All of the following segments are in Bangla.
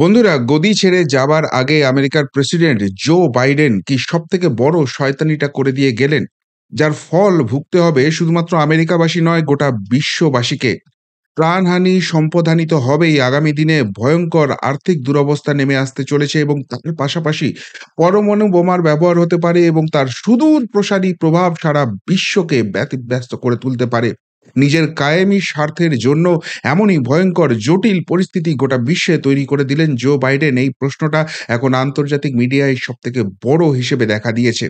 বন্ধুরা গদি ছেড়ে যাবার আগে আমেরিকার প্রেসিডেন্ট জো বাইডেন কি সব থেকে বড় শয়তানিটা করে দিয়ে গেলেন যার ফল ভুগতে হবে শুধুমাত্র আমেরিকাবাসী নয় গোটা বিশ্ববাসীকে প্রাণহানি সম্পদহানি তো হবেই আগামী দিনে ভয়ঙ্কর আর্থিক দুরবস্থা নেমে আসতে চলেছে এবং তার পাশাপাশি পরমাণু বোমার ব্যবহার হতে পারে এবং তার সুদূর প্রসারী প্রভাব সারা বিশ্বকে ব্যতিব্যস্ত করে তুলতে পারে নিজের কায়েমি স্বার্থের জন্য এমনই ভয়ঙ্কর জটিল পরিস্থিতি গোটা বিশ্বে তৈরি করে দিলেন জো বাইডেন এই প্রশ্নটা এখন আন্তর্জাতিক মিডিয়ায় সব থেকে বড় হিসেবে দেখা দিয়েছে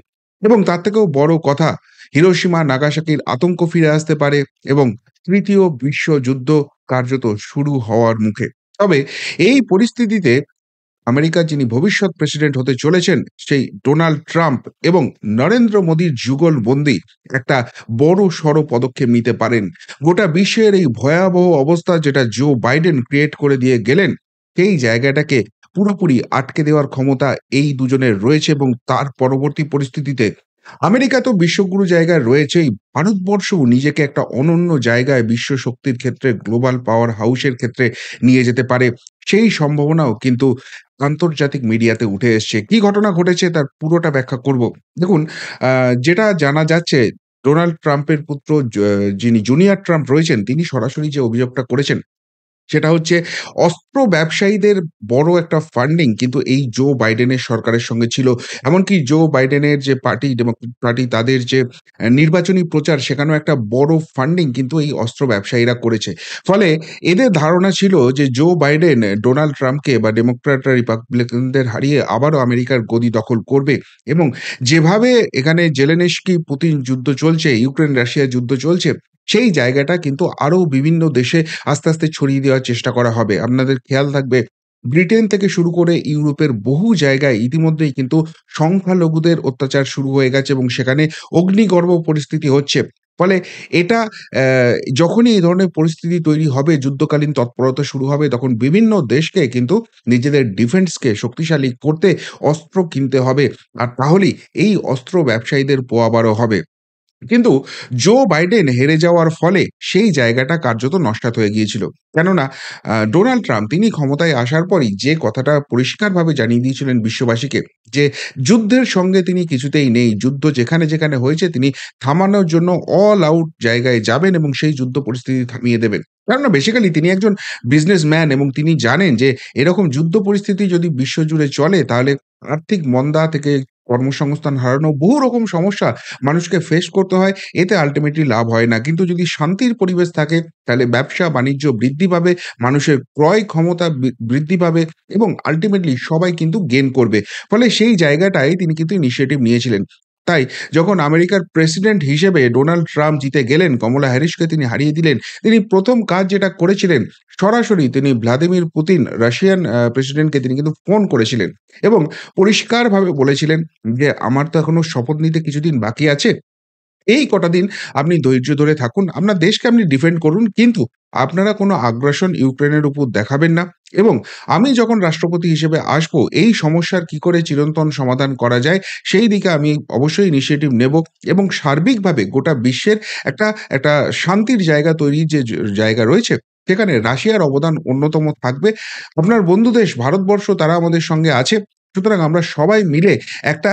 এবং তার থেকেও বড় কথা হিরোসীমা নাগাসাকির আতঙ্ক ফিরে আসতে পারে এবং তৃতীয় বিশ্বযুদ্ধ কার্যত শুরু হওয়ার মুখে তবে এই পরিস্থিতিতে আমেরিকা যিনি ভবিষ্যৎ প্রেসিডেন্ট হতে চলেছেন সেই ডোনাল্ড ট্রাম্প এবং নরেন্দ্র মোদীর যুগল বন্দি একটা বড় সড় পদক্ষেপ নিতে পারেন গোটা বিশ্বের এই ভয়াবহ অবস্থা যেটা জো বাইডেন ক্রিয়েট করে দিয়ে গেলেন সেই জায়গাটাকে পুরোপুরি আটকে দেওয়ার ক্ষমতা এই দুজনের রয়েছে এবং তার পরবর্তী পরিস্থিতিতে আমেরিকা তো বিশ্বগুরু জায়গায় রয়েছেই ভারতবর্ষও নিজেকে একটা অনন্য জায়গায় বিশ্ব শক্তির ক্ষেত্রে গ্লোবাল পাওয়ার হাউসের ক্ষেত্রে নিয়ে যেতে পারে সেই সম্ভাবনাও কিন্তু আন্তর্জাতিক মিডিয়াতে উঠে এসছে কি ঘটনা ঘটেছে তার পুরোটা ব্যাখ্যা করব দেখুন যেটা জানা যাচ্ছে ডোনাল্ড ট্রাম্পের পুত্র যিনি জুনিয়র ট্রাম্প রয়েছেন তিনি সরাসরি যে অভিযোগটা করেছেন সেটা হচ্ছে অস্ত্র ব্যবসায়ীদের বড় একটা ফান্ডিং কিন্তু এই জো বাইডেনের সরকারের সঙ্গে ছিল এমনকি জো বাইডেনের যে পার্টি ডেমোক্রেট পার্টি তাদের যে নির্বাচনী প্রচার সেখানেও একটা বড় ফান্ডিং কিন্তু এই অস্ত্র ব্যবসায়ীরা করেছে ফলে এদের ধারণা ছিল যে জো বাইডেন ডোনাল্ড ট্রাম্পকে বা ডেমোক্রেট রিপাবলিকানদের হারিয়ে আবারও আমেরিকার গদি দখল করবে এবং যেভাবে এখানে জেলেনেস্কি পুতিন যুদ্ধ চলছে ইউক্রেন রাশিয়া যুদ্ধ চলছে সেই জায়গাটা কিন্তু আরও বিভিন্ন দেশে আস্তে আস্তে ছড়িয়ে দেওয়ার চেষ্টা করা হবে আপনাদের খেয়াল থাকবে ব্রিটেন থেকে শুরু করে ইউরোপের বহু জায়গায় ইতিমধ্যেই কিন্তু সংখ্যালঘুদের অত্যাচার শুরু হয়ে গেছে এবং সেখানে অগ্নিগর্ভ পরিস্থিতি হচ্ছে ফলে এটা যখনই এই ধরনের পরিস্থিতি তৈরি হবে যুদ্ধকালীন তৎপরতা শুরু হবে তখন বিভিন্ন দেশকে কিন্তু নিজেদের ডিফেন্সকে শক্তিশালী করতে অস্ত্র কিনতে হবে আর তাহলেই এই অস্ত্র ব্যবসায়ীদের পোয়াবারও হবে কিন্তু জো বাইডেন হেরে যাওয়ার ফলে সেই জায়গাটা কার্যত নষ্ট হয়ে গিয়েছিল কেননা ডোনাল্ড ট্রাম্প তিনি ক্ষমতায় আসার পরই যে কথাটা পরিষ্কারভাবে জানিয়ে দিয়েছিলেন বিশ্ববাসীকে যে যুদ্ধের সঙ্গে তিনি কিছুতেই নেই যুদ্ধ যেখানে যেখানে হয়েছে তিনি থামানোর জন্য অল আউট জায়গায় যাবেন এবং সেই যুদ্ধ পরিস্থিতি থামিয়ে দেবেন কেননা বেসিক্যালি তিনি একজন বিজনেসম্যান এবং তিনি জানেন যে এরকম যুদ্ধ পরিস্থিতি যদি বিশ্বজুড়ে চলে তাহলে আর্থিক মন্দা থেকে কর্মসংস্থান হারানো বহু রকম সমস্যা মানুষকে ফেস করতে হয় এতে আলটিমেটলি লাভ হয় না কিন্তু যদি শান্তির পরিবেশ থাকে তাহলে ব্যবসা বাণিজ্য বৃদ্ধি পাবে মানুষের ক্রয় ক্ষমতা বৃদ্ধি পাবে এবং আলটিমেটলি সবাই কিন্তু গেন করবে ফলে সেই জায়গাটায় তিনি কিন্তু ইনিশিয়েটিভ নিয়েছিলেন তাই যখন আমেরিকার প্রেসিডেন্ট হিসেবে ডোনাল্ড ট্রাম্প জিতে গেলেন কমলা হ্যারিসকে তিনি হারিয়ে দিলেন তিনি প্রথম কাজ যেটা করেছিলেন সরাসরি তিনি ভ্লাদিমির পুতিন রাশিয়ান প্রেসিডেন্টকে তিনি কিন্তু ফোন করেছিলেন এবং পরিষ্কারভাবে বলেছিলেন যে আমার তো এখনো শপথ নিতে কিছুদিন বাকি আছে এই কটা দিন আপনি ধৈর্য ধরে থাকুন আপনার দেশকে আপনি ডিফেন্ড করুন কিন্তু আপনারা কোনো আগ্রাসন ইউক্রেনের উপর দেখাবেন না এবং আমি যখন রাষ্ট্রপতি হিসেবে আসব এই সমস্যার কি করে চিরন্তন সমাধান করা যায় সেই দিকে আমি অবশ্যই ইনিশিয়েটিভ নেব এবং সার্বিকভাবে গোটা বিশ্বের একটা একটা শান্তির জায়গা তৈরির যে জায়গা রয়েছে সেখানে রাশিয়ার অবদান অন্যতম থাকবে আপনার বন্ধু দেশ ভারতবর্ষ তারা আমাদের সঙ্গে আছে সুতরাং আমরা সবাই মিলে একটা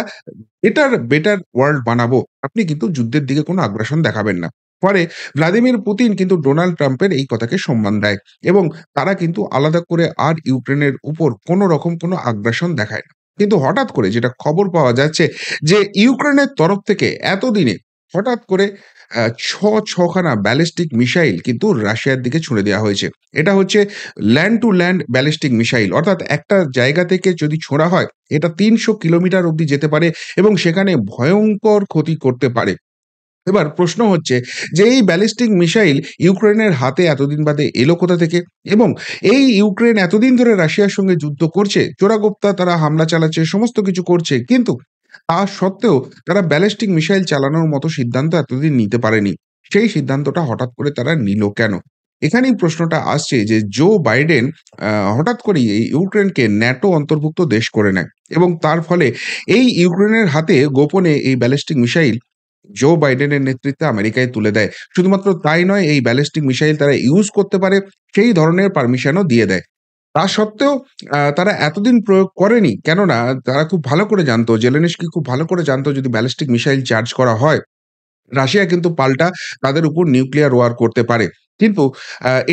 বেটার বেটার ওয়ার্ল্ড বানাবো আপনি কিন্তু যুদ্ধের দিকে কোনো আগ্রাসন দেখাবেন না পরে ভ্লাদিমির পুতিন কিন্তু ডোনাল্ড ট্রাম্পের এই কথাকে সম্মান দেয় এবং তারা কিন্তু আলাদা করে আর ইউক্রেনের উপর কোনো রকম কোনো আগ্রাসন দেখায় না কিন্তু হঠাৎ করে যেটা খবর পাওয়া যাচ্ছে যে ইউক্রেনের তরফ থেকে এতদিনে হঠাৎ করে ছ ছখানা ব্যালিস্টিক মিসাইল কিন্তু রাশিয়ার দিকে ছুঁড়ে দেওয়া হয়েছে এটা হচ্ছে land to land ballistic missile অর্থাৎ একটা জায়গা থেকে যদি ছোঁড়া হয় এটা তিনশো কিলোমিটার অবধি যেতে পারে এবং সেখানে ভয়ঙ্কর ক্ষতি করতে পারে এবার প্রশ্ন হচ্ছে যে এই ব্যালিস্টিক মিসাইল ইউক্রেনের হাতে এতদিন বাদে এলো কোথা থেকে এবং এই ইউক্রেন এতদিন ধরে রাশিয়ার সঙ্গে যুদ্ধ করছে চোরাগোপ্তা তারা হামলা চালাচ্ছে সমস্ত কিছু করছে কিন্তু তা সত্ত্বেও তারা ব্যালিস্টিক মিসাইল চালানোর মতো সিদ্ধান্ত এতদিন নিতে পারেনি সেই সিদ্ধান্তটা হঠাৎ করে তারা নিল কেন এখানেই প্রশ্নটা আসছে যে জো বাইডেন হঠাৎ করেই এই ইউক্রেনকে ন্যাটো অন্তর্ভুক্ত দেশ করে নেয় এবং তার ফলে এই ইউক্রেনের হাতে গোপনে এই ব্যালিস্টিক মিসাইল জো বাইডেনের নেতৃত্বে আমেরিকায় তুলে দেয় শুধুমাত্র তাই নয় এই ব্যালিস্টিক মিসাইল তারা ইউজ করতে পারে সেই ধরনের পারমিশনও দিয়ে দেয় তা সত্ত্বেও তারা এতদিন প্রয়োগ করেনি কেননা তারা খুব ভালো করে জানতো জেলেনিসকে খুব ভালো করে জানতো যদি ব্যালিস্টিক মিসাইল চার্জ করা হয় রাশিয়া কিন্তু পাল্টা তাদের উপর নিউক্লিয়ার ওয়ার করতে পারে কিন্তু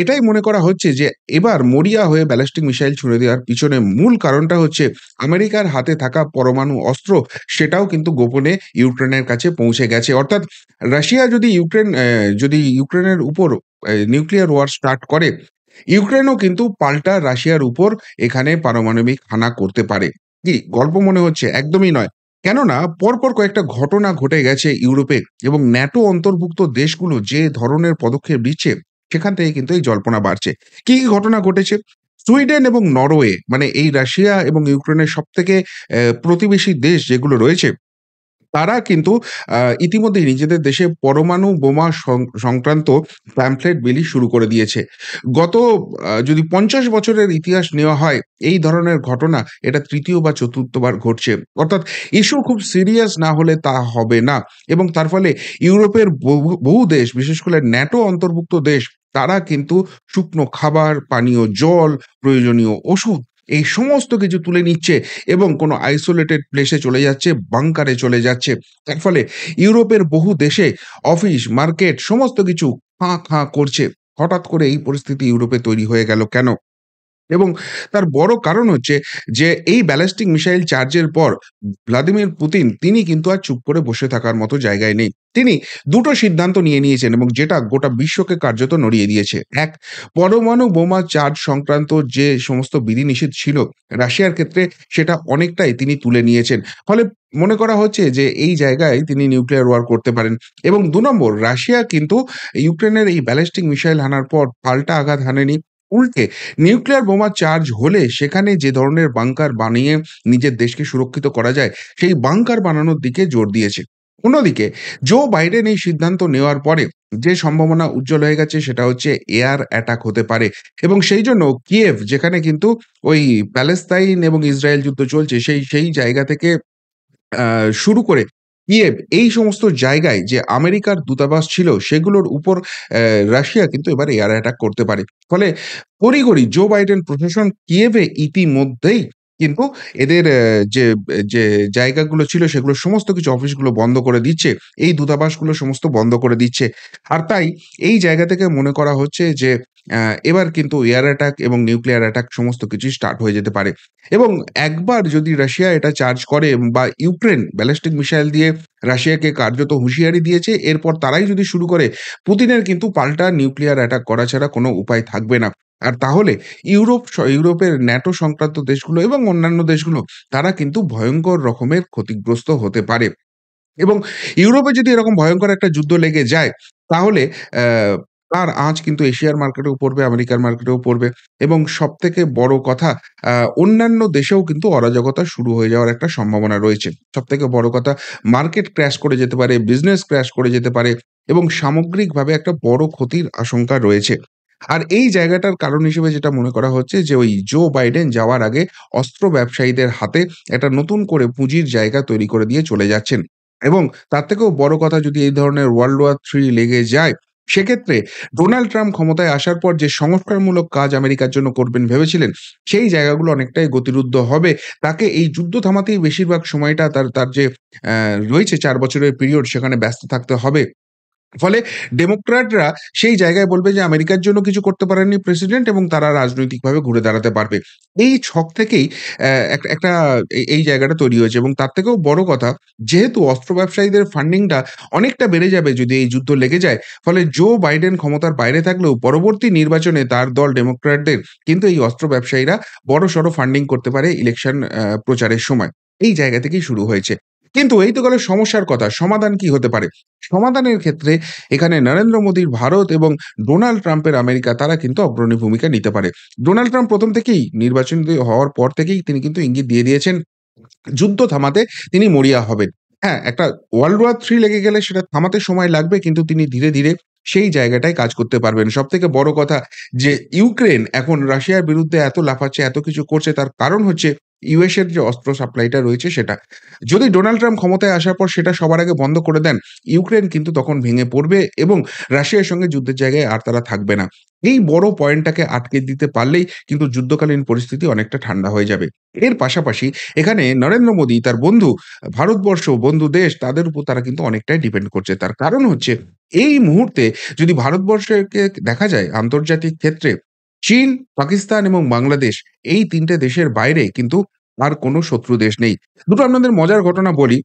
এটাই মনে করা হচ্ছে যে এবার মরিয়া হয়ে ব্যালিস্টিক মিসাইল ছুড়ে দেওয়ার পিছনে মূল কারণটা হচ্ছে আমেরিকার হাতে থাকা পরমাণু অস্ত্র সেটাও কিন্তু গোপনে ইউক্রেনের কাছে পৌঁছে গেছে অর্থাৎ রাশিয়া যদি ইউক্রেন যদি ইউক্রেনের উপর নিউক্লিয়ার ওয়ার স্টার্ট করে ইউক্রেনও কিন্তু পাল্টা রাশিয়ার উপর এখানে পারমাণবিক হানা করতে পারে কি গল্প মনে হচ্ছে একদমই নয় কেননা পরপর কয়েকটা ঘটনা ঘটে গেছে ইউরোপে এবং ন্যাটো অন্তর্ভুক্ত দেশগুলো যে ধরনের পদক্ষেপ নিচ্ছে সেখান থেকে কিন্তু এই জল্পনা বাড়ছে কি কি ঘটনা ঘটেছে সুইডেন এবং নরওয়ে মানে এই রাশিয়া এবং ইউক্রেনের সব থেকে প্রতিবেশী দেশ যেগুলো রয়েছে তারা কিন্তু ইতিমধ্যে নিজেদের দেশে পরমাণু বোমা সংক্রান্ত প্যাম্পলেট বিলি শুরু করে দিয়েছে গত যদি পঞ্চাশ বছরের ইতিহাস নেওয়া হয় এই ধরনের ঘটনা এটা তৃতীয় বা চতুর্থবার ঘটছে অর্থাৎ ইস্যু খুব সিরিয়াস না হলে তা হবে না এবং তার ফলে ইউরোপের বহু দেশ বিশেষ করে ন্যাটো অন্তর্ভুক্ত দেশ তারা কিন্তু শুকনো খাবার পানীয় জল প্রয়োজনীয় ওষুধ এই সমস্ত কিছু তুলে নিচ্ছে এবং কোনো আইসোলেটেড প্লেসে চলে যাচ্ছে বাংকারে চলে যাচ্ছে তার ফলে ইউরোপের বহু দেশে অফিস মার্কেট সমস্ত কিছু হাঁ খাঁ করছে হঠাৎ করে এই পরিস্থিতি ইউরোপে তৈরি হয়ে গেল কেন এবং তার বড় কারণ হচ্ছে যে এই ব্যালিস্টিক মিসাইল চার্জের পর ভ্লাদিমির পুতিন তিনি কিন্তু আর চুপ করে বসে থাকার মতো জায়গায় নেই তিনি দুটো সিদ্ধান্ত নিয়ে নিয়েছেন এবং যেটা গোটা বিশ্বকে কার্যত নড়িয়ে দিয়েছে এক পরমাণু বোমা চার্জ সংক্রান্ত যে সমস্ত বিধিনিষেধ ছিল রাশিয়ার ক্ষেত্রে সেটা অনেকটাই তিনি তুলে নিয়েছেন ফলে মনে করা হচ্ছে যে এই জায়গায় তিনি নিউক্লিয়ার ওয়ার করতে পারেন এবং দু নম্বর রাশিয়া কিন্তু ইউক্রেনের এই ব্যালিস্টিক মিসাইল হানার পর পাল্টা আঘাত হানেনি উল্টে নিউক্লিয়ার বোমা চার্জ হলে সেখানে যে ধরনের বাংকার বানিয়ে নিজের দেশকে সুরক্ষিত করা যায় সেই বাংকার বানানোর দিকে জোর দিয়েছে অন্যদিকে জো বাইডেন এই সিদ্ধান্ত নেওয়ার পরে যে সম্ভাবনা উজ্জ্বল হয়ে গেছে সেটা হচ্ছে এয়ার অ্যাটাক হতে পারে এবং সেই জন্য কিয়েভ যেখানে কিন্তু ওই প্যালেস্তাইন এবং ইসরায়েল যুদ্ধ চলছে সেই সেই জায়গা থেকে শুরু করে কিয়েভ এই সমস্ত জায়গায় যে আমেরিকার দূতাবাস ছিল সেগুলোর উপর রাশিয়া কিন্তু এবার এয়ার অ্যাটাক করতে পারে ফলে করিগরি জো বাইডেন প্রশাসন কিয়েভে ইতিমধ্যেই কিন্তু এদের যে যে জায়গাগুলো ছিল সেগুলো সমস্ত কিছু অফিসগুলো বন্ধ করে দিচ্ছে এই দূতাবাসগুলো সমস্ত বন্ধ করে দিচ্ছে আর তাই এই জায়গা থেকে মনে করা হচ্ছে যে এবার কিন্তু এয়ার অ্যাটাক এবং নিউক্লিয়ার অ্যাটাক সমস্ত কিছুই স্টার্ট হয়ে যেতে পারে এবং একবার যদি রাশিয়া এটা চার্জ করে বা ইউক্রেন ব্যালিস্টিক মিসাইল দিয়ে রাশিয়াকে কার্যত হুঁশিয়ারি দিয়েছে এরপর তারাই যদি শুরু করে পুতিনের কিন্তু পাল্টা নিউক্লিয়ার অ্যাটাক করা ছাড়া কোনো উপায় থাকবে না আর তাহলে ইউরোপ ইউরোপের ন্যাটো সংক্রান্ত দেশগুলো এবং অন্যান্য দেশগুলো তারা কিন্তু ভয়ঙ্কর রকমের ক্ষতিগ্রস্ত হতে পারে এবং ইউরোপে যদি এরকম ভয়ঙ্কর একটা যুদ্ধ লেগে যায় তাহলে তার আজ কিন্তু এশিয়ার মার্কেটেও পড়বে আমেরিকার মার্কেটেও পড়বে এবং সব থেকে বড় কথা অন্যান্য দেশেও কিন্তু অরাজকতা শুরু হয়ে যাওয়ার একটা সম্ভাবনা রয়েছে সব থেকে বড় কথা মার্কেট ক্র্যাশ করে যেতে পারে বিজনেস ক্র্যাশ করে যেতে পারে এবং সামগ্রিকভাবে একটা বড় ক্ষতির আশঙ্কা রয়েছে আর এই জায়গাটার কারণ হিসেবে যেটা মনে করা হচ্ছে যে ওই জো বাইডেন যাওয়ার আগে অস্ত্র ব্যবসায়ীদের হাতে একটা নতুন করে পুঁজির জায়গা তৈরি করে দিয়ে চলে যাচ্ছেন এবং তার থেকেও বড় কথা যদি এই ধরনের ওয়ার্ল্ড ওয়ার থ্রি লেগে যায় সেক্ষেত্রে ডোনাল্ড ট্রাম্প ক্ষমতায় আসার পর যে সংস্কারমূলক কাজ আমেরিকার জন্য করবেন ভেবেছিলেন সেই জায়গাগুলো অনেকটাই গতিরুদ্ধ হবে তাকে এই যুদ্ধ থামাতেই বেশিরভাগ সময়টা তার তার যে রয়েছে চার বছরের পিরিয়ড সেখানে ব্যস্ত থাকতে হবে ফলে ডেমোক্র্যাটরা সেই জায়গায় বলবে যে আমেরিকার জন্য কিছু করতে পারেননি প্রেসিডেন্ট এবং তারা রাজনৈতিকভাবে ঘুরে দাঁড়াতে পারবে এই ছক থেকেই একটা এই জায়গাটা তৈরি হয়েছে এবং তার থেকেও বড় কথা যেহেতু অস্ত্র ব্যবসায়ীদের ফান্ডিংটা অনেকটা বেড়ে যাবে যদি এই যুদ্ধ লেগে যায় ফলে জো বাইডেন ক্ষমতার বাইরে থাকলেও পরবর্তী নির্বাচনে তার দল ডেমোক্র্যাটদের কিন্তু এই অস্ত্র ব্যবসায়ীরা বড় সড়ো ফান্ডিং করতে পারে ইলেকশন প্রচারের সময় এই জায়গা থেকেই শুরু হয়েছে কিন্তু এই তো গেল সমস্যার কথা সমাধান কি হতে পারে সমাধানের ক্ষেত্রে এখানে নরেন্দ্র মোদীর ভারত এবং ডোনাল্ড ট্রাম্পের আমেরিকা তারা কিন্তু অগ্রণী ভূমিকা নিতে পারে ডোনাল্ড ট্রাম্প প্রথম থেকেই নির্বাচন হওয়ার পর থেকেই তিনি কিন্তু ইঙ্গিত দিয়ে দিয়েছেন যুদ্ধ থামাতে তিনি মরিয়া হবেন হ্যাঁ একটা ওয়ার্ল্ড ওয়ার থ্রি লেগে গেলে সেটা থামাতে সময় লাগবে কিন্তু তিনি ধীরে ধীরে সেই জায়গাটায় কাজ করতে পারবেন সব থেকে বড় কথা যে ইউক্রেন এখন রাশিয়ার বিরুদ্ধে এত লাফাচ্ছে এত কিছু করছে তার কারণ হচ্ছে ইউএস এর যে অস্ত্র সাপ্লাইটা রয়েছে সেটা যদি ডোনাল্ড ট্রাম্প ক্ষমতায় আসার পর সেটা সবার আগে বন্ধ করে দেন ইউক্রেন কিন্তু তখন ভেঙে পড়বে এবং রাশিয়ার সঙ্গে যুদ্ধের জায়গায় আর তারা থাকবে না এই বড় পয়েন্টটাকে আটকে দিতে পারলেই কিন্তু যুদ্ধকালীন পরিস্থিতি অনেকটা ঠান্ডা হয়ে যাবে এর পাশাপাশি এখানে নরেন্দ্র মোদী তার বন্ধু ভারতবর্ষ বন্ধু দেশ তাদের উপর তারা কিন্তু অনেকটাই ডিপেন্ড করছে তার কারণ হচ্ছে এই মুহূর্তে যদি ভারতবর্ষকে দেখা যায় আন্তর্জাতিক ক্ষেত্রে চীন পাকিস্তান এবং বাংলাদেশ এই তিনটে দেশের বাইরে কিন্তু আর কোনো শত্রু দেশ নেই দুটো আপনাদের মজার ঘটনা বলি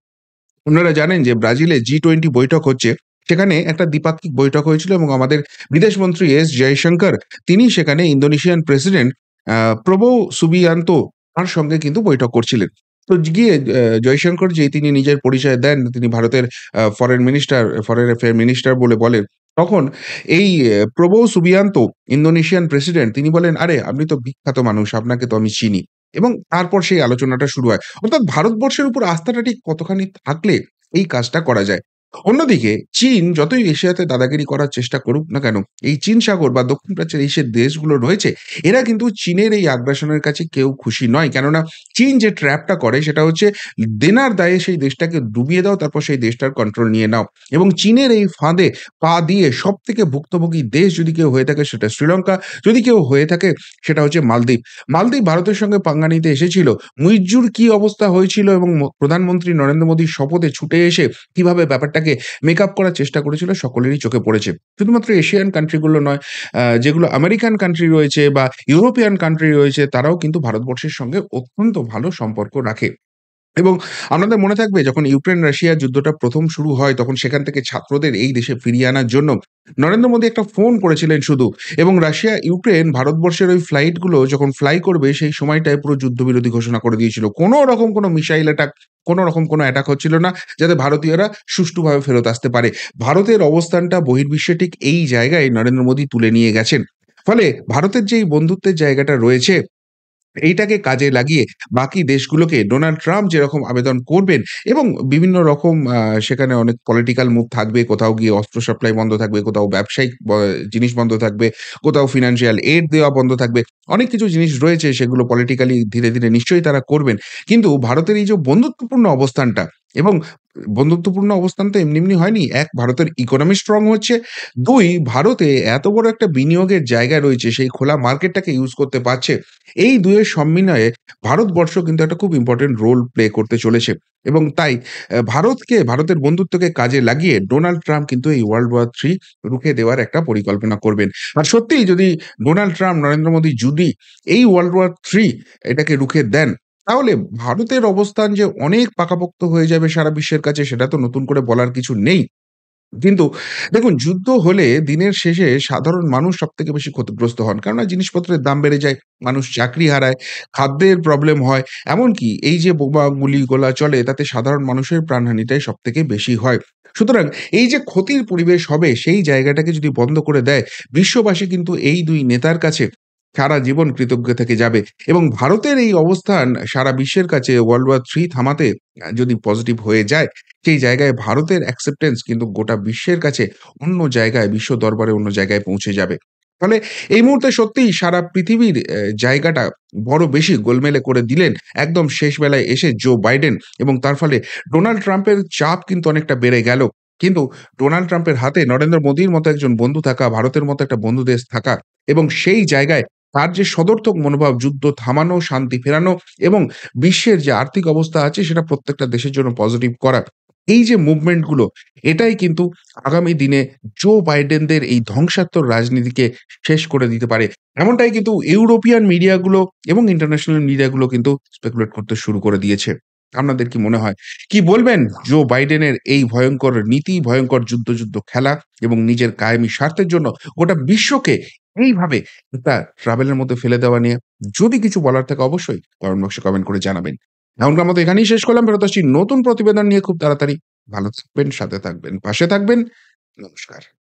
আপনারা জানেন যে ব্রাজিলে জি টোয়েন্টি বৈঠক হচ্ছে সেখানে একটা দ্বিপাক্ষিক বৈঠক হয়েছিল এবং আমাদের বিদেশমন্ত্রী এস জয়শঙ্কর তিনি সেখানে ইন্দোনেশিয়ান প্রেসিডেন্ট প্রবো সুবিয়ান্ত তার সঙ্গে কিন্তু বৈঠক করছিলেন তো গিয়ে জয়শঙ্কর যে তিনি নিজের পরিচয় দেন তিনি ভারতের foreign minister foreign affair minister বলে বলেন তখন এই প্রবৌ সুবিয়ান্ত ইন্দোনেশিয়ান প্রেসিডেন্ট তিনি বলেন, "আরে আপনি তো বিখ্যাত মানুষ, আপনাকে তো আমি চিনি" এবং তারপর সেই আলোচনাটা শুরু হয়। অর্থাৎ ভারতবর্ষের উপর আস্থাটা ঠিক কতখানি থাকলে এই কাজটা করা যায়। অন্যদিকে চীন যতই এশিয়াতে দাদাগিরি করার চেষ্টা করুক না কেন এই চীন সাগর বা দক্ষিণ প্রাচ্যের এশিয়ার দেশগুলো রয়েছে এরা কিন্তু চীনের এই আগ্রাসনের কাছে কেউ খুশি নয় কেননা চীন যে ট্র্যাপটা করে সেটা হচ্ছে দেনার দায়ে সেই দেশটাকে ডুবিয়ে দাও তারপর সেই দেশটার কন্ট্রোল নিয়ে নাও এবং চীনের এই ফাঁদে পা দিয়ে সব থেকে ভুক্তভোগী দেশ যদি কেউ হয়ে থাকে সেটা শ্রীলঙ্কা যদি কেউ হয়ে থাকে সেটা হচ্ছে মালদ্বীপ মালদ্বীপ ভারতের সঙ্গে পাঙ্গা নিতে এসেছিল মুইজুর কি অবস্থা হয়েছিল এবং প্রধানমন্ত্রী নরেন্দ্র মোদীর শপথে ছুটে এসে কিভাবে ব্যাপারটা সেটাকে মেক আপ করার চেষ্টা করেছিল সকলেরই চোখে পড়েছে শুধুমাত্র এশিয়ান কান্ট্রিগুলো নয় যেগুলো আমেরিকান কান্ট্রি রয়েছে বা ইউরোপিয়ান কান্ট্রি রয়েছে তারাও কিন্তু ভারতবর্ষের সঙ্গে অত্যন্ত ভালো সম্পর্ক রাখে এবং আপনাদের মনে থাকবে যখন ইউক্রেন রাশিয়ার যুদ্ধটা প্রথম শুরু হয় তখন সেখান থেকে ছাত্রদের এই দেশে ফিরিয়ে আনার জন্য নরেন্দ্র মোদী একটা ফোন করেছিলেন শুধু এবং রাশিয়া ইউক্রেন ভারতবর্ষের ওই ফ্লাইটগুলো যখন ফ্লাই করবে সেই সময়টায় পুরো যুদ্ধবিরোধী ঘোষণা করে দিয়েছিল কোনো রকম কোনো মিসাইল অ্যাটাক কোনো রকম কোনো অ্যাটাক হচ্ছিল না যাতে ভারতীয়রা সুষ্ঠুভাবে ফেরত আসতে পারে ভারতের অবস্থানটা বহির্বিশ্বে ঠিক এই জায়গায় নরেন্দ্র মোদী তুলে নিয়ে গেছেন ফলে ভারতের যেই বন্ধুত্বের জায়গাটা রয়েছে এইটাকে কাজে লাগিয়ে বাকি দেশগুলোকে ডোনাল্ড ট্রাম্প যেরকম আবেদন করবেন এবং বিভিন্ন রকম সেখানে অনেক পলিটিক্যাল মুভ থাকবে কোথাও গিয়ে অস্ত্র সাপ্লাই বন্ধ থাকবে কোথাও ব্যবসায়িক জিনিস বন্ধ থাকবে কোথাও ফিনান্সিয়াল এড দেওয়া বন্ধ থাকবে অনেক কিছু জিনিস রয়েছে সেগুলো পলিটিক্যালি ধীরে ধীরে নিশ্চয়ই তারা করবেন কিন্তু ভারতের এই যে বন্ধুত্বপূর্ণ অবস্থানটা এবং বন্ধুত্বপূর্ণ অবস্থান তো এমনি এমনি হয়নি এক ভারতের ইকোনমি স্ট্রং হচ্ছে দুই ভারতে এত বড় একটা বিনিয়োগের জায়গা রয়েছে সেই খোলা মার্কেটটাকে ইউজ করতে পারছে এই দুয়ের সম্মিলয়ে ভারতবর্ষ কিন্তু একটা খুব ইম্পর্টেন্ট রোল প্লে করতে চলেছে এবং তাই ভারতকে ভারতের বন্ধুত্বকে কাজে লাগিয়ে ডোনাল্ড ট্রাম্প কিন্তু এই ওয়ার্ল্ড ওয়ার থ্রি রুখে দেওয়ার একটা পরিকল্পনা করবেন আর সত্যিই যদি ডোনাল্ড ট্রাম্প নরেন্দ্র মোদী যদি এই ওয়ার্ল্ড ওয়ার থ্রি এটাকে রুখে দেন তাহলে ভারতের অবস্থান যে অনেক পাকাপোক্ত হয়ে যাবে সারা বিশ্বের কাছে সেটা তো নতুন করে বলার কিছু নেই। কিন্তু দেখুন যুদ্ধ হলে দিনের শেষে সাধারণ মানুষ সব থেকে বেশি ক্ষতিগ্রস্ত হন। কেননা জিনিসপত্রের দাম বেড়ে যায়, মানুষ চাকরি হারায়, খাদ্যের প্রবলেম হয়। এমনকি এই যে বোমা গুলি-গোলা চলে তাতে সাধারণ মানুষের প্রাণহানিটাই সব থেকে বেশি হয়। সুতরাং এই যে ক্ষতির পরিবেশ হবে সেই জায়গাটাকে যদি বন্ধ করে দেয়, বিশ্ববাসী কিন্তু এই দুই নেতার কাছে সারা জীবন কৃতজ্ঞ থেকে যাবে এবং ভারতের এই অবস্থান সারা বিশ্বের কাছে ওয়ার্ল্ড ওয়ার থ্রি থামাতে যদি পজিটিভ হয়ে যায় সেই জায়গায় ভারতের অ্যাকসেপ্টেন্স কিন্তু গোটা বিশ্বের কাছে অন্য জায়গায় বিশ্ব দরবারে অন্য জায়গায় পৌঁছে যাবে ফলে এই মুহূর্তে সত্যিই সারা পৃথিবীর জায়গাটা বড় বেশি গোলমেলে করে দিলেন একদম শেষ বেলায় এসে জো বাইডেন এবং তার ফলে ডোনাল্ড ট্রাম্পের চাপ কিন্তু অনেকটা বেড়ে গেল কিন্তু ডোনাল্ড ট্রাম্পের হাতে নরেন্দ্র মোদীর মতো একজন বন্ধু থাকা ভারতের মতো একটা বন্ধু দেশ থাকা এবং সেই জায়গায় তার যে সদর্থক মনোভাব যুদ্ধ থামানো শান্তি ফেরানো এবং বিশ্বের যে আর্থিক অবস্থা আছে সেটা প্রত্যেকটা দেশের জন্য পজিটিভ করা এই যে মুভমেন্টগুলো এটাই কিন্তু আগামী দিনে জো বাইডেনদের এই ধ্বংসাত্মক রাজনীতিকে শেষ করে দিতে পারে এমনটাই কিন্তু ইউরোপিয়ান মিডিয়াগুলো এবং ইন্টারন্যাশনাল মিডিয়াগুলো কিন্তু স্পেকুলেট করতে শুরু করে দিয়েছে আপনাদের কি মনে হয় কি বলবেন জো বাইডেনের এই ভয়ঙ্কর নীতি ভয়ঙ্কর যুদ্ধ যুদ্ধ খেলা এবং নিজের কায়েমি স্বার্থের জন্য গোটা বিশ্বকে এইভাবে একটা ট্রাভেলের মধ্যে ফেলে দেওয়া নিয়ে যদি কিছু বলার থাকে অবশ্যই কমেন্ট বক্সে কমেন্ট করে জানাবেন এমনকার মতো এখানেই শেষ করলাম ফেরত আসছি নতুন প্রতিবেদন নিয়ে খুব তাড়াতাড়ি ভালো থাকবেন সাথে থাকবেন পাশে থাকবেন নমস্কার